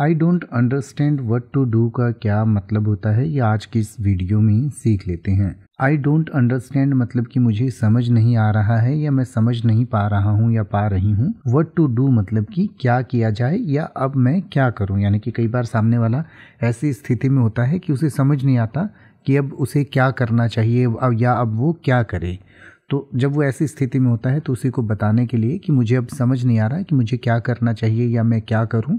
I don't understand what to do का क्या मतलब होता है ये आज की इस वीडियो में सीख लेते हैं आई डोंट अंडरस्टैंड मतलब कि मुझे समझ नहीं आ रहा है या मैं समझ नहीं पा रहा हूँ या पा रही हूँ वट टू डू मतलब कि क्या किया जाए या अब मैं क्या करूँ यानी कि कई बार सामने वाला ऐसी स्थिति में होता है कि उसे समझ नहीं आता कि अब उसे क्या करना चाहिए अब या अब वो क्या करे तो जब वो ऐसी स्थिति में होता है तो उसी को बताने के लिए कि मुझे अब समझ नहीं आ रहा है कि मुझे क्या करना चाहिए या मैं क्या करूँ